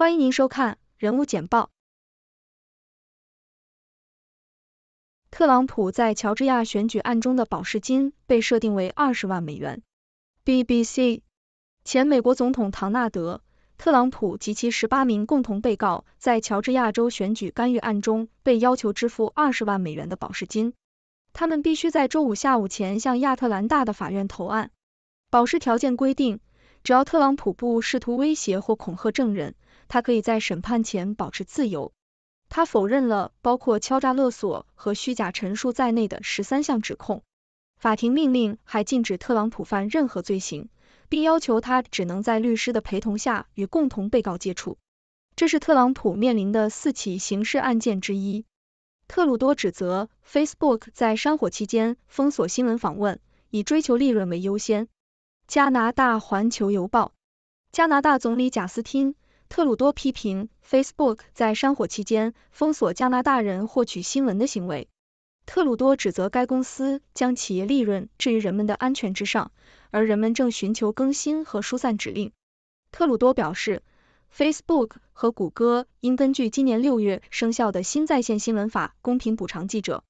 欢迎您收看人物简报。特朗普在乔治亚选举案中的保释金被设定为二十万美元。BBC 前美国总统唐纳德·特朗普及其十八名共同被告在乔治亚州选举干预案中被要求支付二十万美元的保释金，他们必须在周五下午前向亚特兰大的法院投案。保释条件规定，只要特朗普不试图威胁或恐吓证人。他可以在审判前保持自由。他否认了包括敲诈勒索和虚假陈述在内的十三项指控。法庭命令还禁止特朗普犯任何罪行，并要求他只能在律师的陪同下与共同被告接触。这是特朗普面临的四起刑事案件之一。特鲁多指责 Facebook 在山火期间封锁新闻访问，以追求利润为优先。加拿大环球邮报，加拿大总理贾斯汀。特鲁多批评 Facebook 在山火期间封锁加拿大人获取新闻的行为。特鲁多指责该公司将企业利润置于人们的安全之上，而人们正寻求更新和疏散指令。特鲁多表示，Facebook 和谷歌应根据今年六月生效的新在线新闻法公平补偿记者。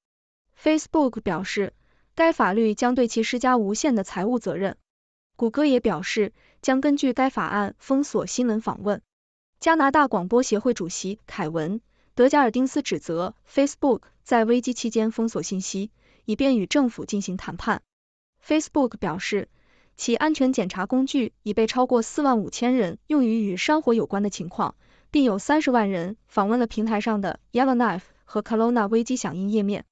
Facebook 表示，该法律将对其施加无限的财务责任。谷歌也表示，将根据该法案封锁新闻访问。加拿大广播协会主席凯文·德加尔丁斯指责 Facebook 在危机期间封锁信息，以便与政府进行谈判。Facebook 表示，其安全检查工具已被超过四万五千人用于与山火有关的情况，并有三十万人访问了平台上的 Yellowknife 和 k o l o n a 危机响应页面。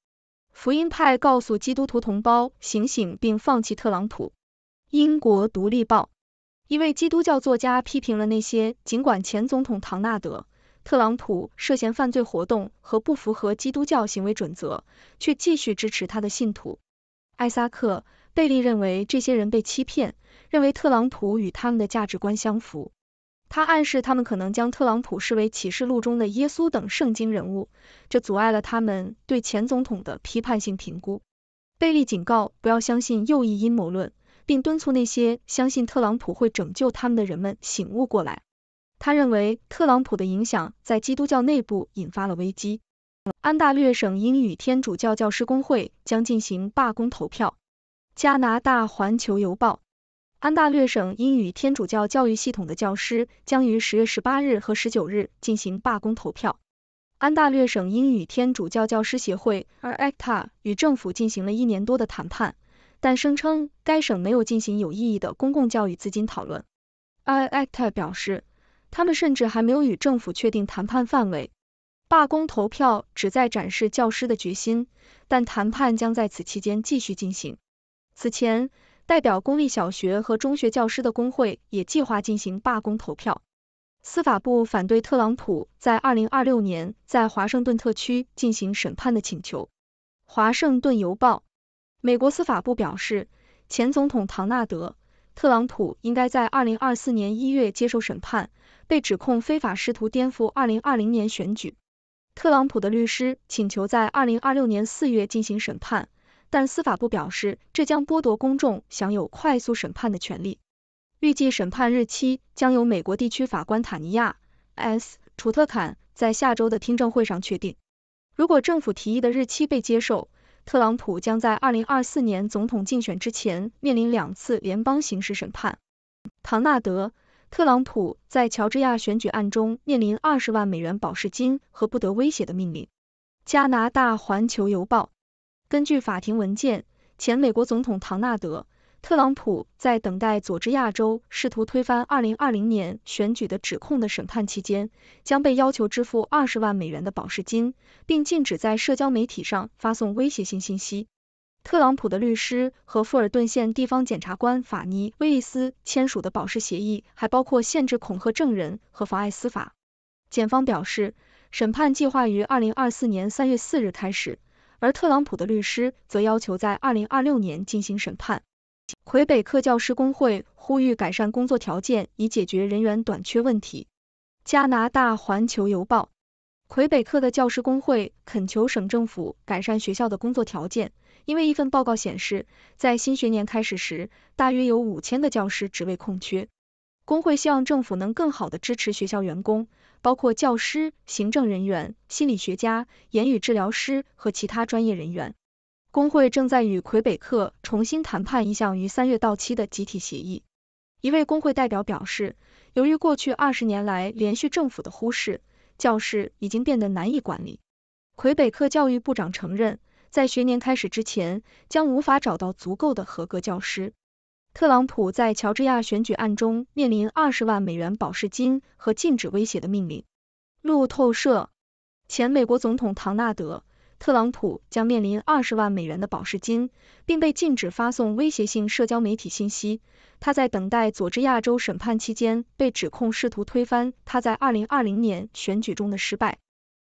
福音派告诉基督徒同胞：醒醒，并放弃特朗普。英国《独立报》。一位基督教作家批评了那些尽管前总统唐纳德·特朗普涉嫌犯罪活动和不符合基督教行为准则，却继续支持他的信徒。艾萨克·贝利认为这些人被欺骗，认为特朗普与他们的价值观相符。他暗示他们可能将特朗普视为启示录中的耶稣等圣经人物，这阻碍了他们对前总统的批判性评估。贝利警告不要相信右翼阴谋论。并敦促那些相信特朗普会拯救他们的人们醒悟过来。他认为特朗普的影响在基督教内部引发了危机。安大略省英语天主教教师工会将进行罢工投票。加拿大环球邮报：安大略省英语天主教教育系统的教师将于十月十八日和十九日进行罢工投票。安大略省英语天主教教师协会（而 ACTA） 与政府进行了一年多的谈判。但声称该省没有进行有意义的公共教育资金讨论。I a c t 表示，他们甚至还没有与政府确定谈判范围。罢工投票旨在展示教师的决心，但谈判将在此期间继续进行。此前，代表公立小学和中学教师的工会也计划进行罢工投票。司法部反对特朗普在二零二六年在华盛顿特区进行审判的请求。华盛顿邮报。美国司法部表示，前总统唐纳德·特朗普应该在二零二四年一月接受审判，被指控非法试图颠覆二零二零年选举。特朗普的律师请求在二零二六年四月进行审判，但司法部表示这将剥夺公众享有快速审判的权利。预计审判日期将由美国地区法官塔尼亚 ·S· 楚特坎在下周的听证会上确定。如果政府提议的日期被接受，特朗普将在二零二四年总统竞选之前面临两次联邦刑事审判。唐纳德·特朗普在乔治亚选举案中面临二十万美元保释金和不得威胁的命令。加拿大《环球邮报》根据法庭文件，前美国总统唐纳德。特朗普在等待佐治亚州试图推翻二零二零年选举的指控的审判期间，将被要求支付二十万美元的保释金，并禁止在社交媒体上发送威胁性信息。特朗普的律师和富尔顿县地方检察官法尼·威利斯签署的保释协议还包括限制恐吓证人和妨碍司法。检方表示，审判计划于二零二四年三月四日开始，而特朗普的律师则要求在二零二六年进行审判。魁北克教师工会呼吁改善工作条件，以解决人员短缺问题。加拿大环球邮报：魁北克的教师工会恳求省政府改善学校的工作条件，因为一份报告显示，在新学年开始时，大约有五千个教师职位空缺。工会希望政府能更好的支持学校员工，包括教师、行政人员、心理学家、言语治疗师和其他专业人员。工会正在与魁北克重新谈判一项于三月到期的集体协议。一位工会代表表示，由于过去二十年来连续政府的忽视，教室已经变得难以管理。魁北克教育部长承认，在学年开始之前将无法找到足够的合格教师。特朗普在乔治亚选举案中面临二十万美元保释金和禁止威胁的命令。路透社，前美国总统唐纳德。特朗普将面临二十万美元的保释金，并被禁止发送威胁性社交媒体信息。他在等待佐治亚州审判期间被指控试图推翻他在二零二零年选举中的失败。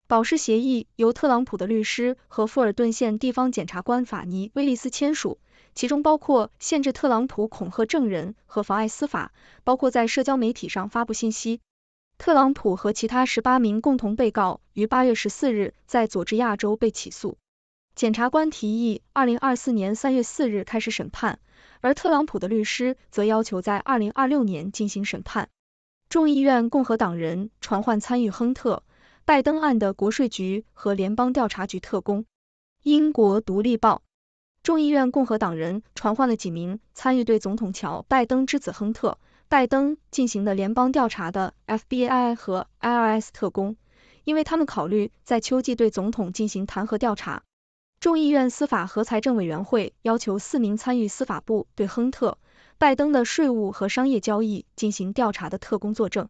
保释协议由特朗普的律师和富尔顿县地方检察官法尼·威利斯签署，其中包括限制特朗普恐吓证人和妨碍司法，包括在社交媒体上发布信息。特朗普和其他十八名共同被告于八月十四日在佐治亚州被起诉。检察官提议二零二四年三月四日开始审判，而特朗普的律师则要求在二零二六年进行审判。众议院共和党人传唤参与亨特·拜登案的国税局和联邦调查局特工。英国独立报：众议院共和党人传唤了几名参与对总统乔·拜登之子亨特。拜登进行的联邦调查的 FBI 和 IRS 特工，因为他们考虑在秋季对总统进行弹劾调查。众议院司法和财政委员会要求四名参与司法部对亨特、拜登的税务和商业交易进行调查的特工作证。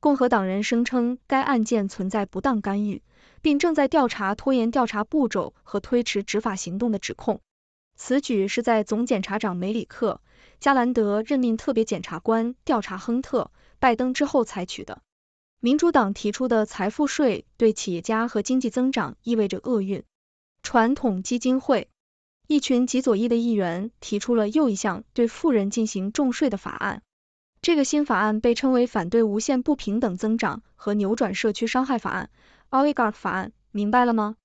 共和党人声称该案件存在不当干预，并正在调查拖延调查步骤和推迟执法行动的指控。此举是在总检察长梅里克。加兰德任命特别检察官调查亨特、拜登之后采取的。民主党提出的财富税对企业家和经济增长意味着厄运。传统基金会，一群极左翼的议员提出了又一项对富人进行重税的法案，这个新法案被称为“反对无限不平等增长和扭转社区伤害法案 o l i g a r 法案）。明白了吗？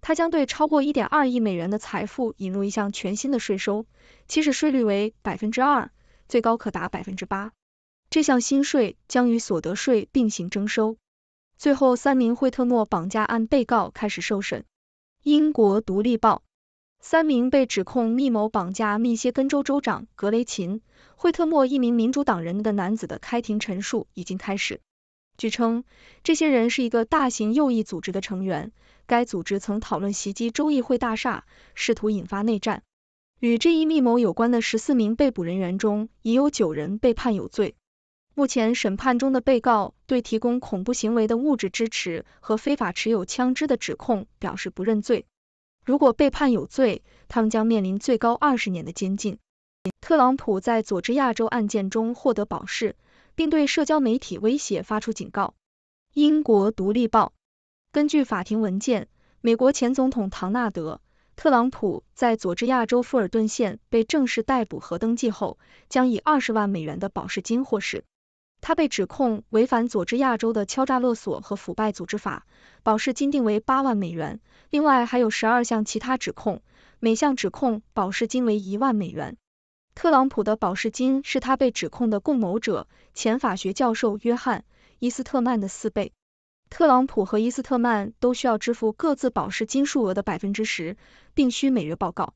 他将对超过一点二亿美元的财富引入一项全新的税收，起始税率为百分之二，最高可达百分之八。这项新税将与所得税并行征收。最后，三名惠特默绑架案被告开始受审。英国独立报：三名被指控密谋绑架密歇根州州长格雷琴·惠特莫，一名民主党人的男子的开庭陈述已经开始。据称，这些人是一个大型右翼组织的成员。该组织曾讨论袭击州议会大厦，试图引发内战。与这一密谋有关的十四名被捕人员中，已有九人被判有罪。目前审判中的被告对提供恐怖行为的物质支持和非法持有枪支的指控表示不认罪。如果被判有罪，他们将面临最高二十年的监禁。特朗普在佐治亚州案件中获得保释。并对社交媒体威胁发出警告。英国《独立报》根据法庭文件，美国前总统唐纳德·特朗普在佐治亚州富尔顿县被正式逮捕和登记后，将以二十万美元的保释金获释。他被指控违反佐治亚州的敲诈勒索和腐败组织法，保释金定为八万美元。另外还有十二项其他指控，每项指控保释金为一万美元。特朗普的保释金是他被指控的共谋者前法学教授约翰·伊斯特曼的四倍。特朗普和伊斯特曼都需要支付各自保释金数额的百分之十，并需每月报告。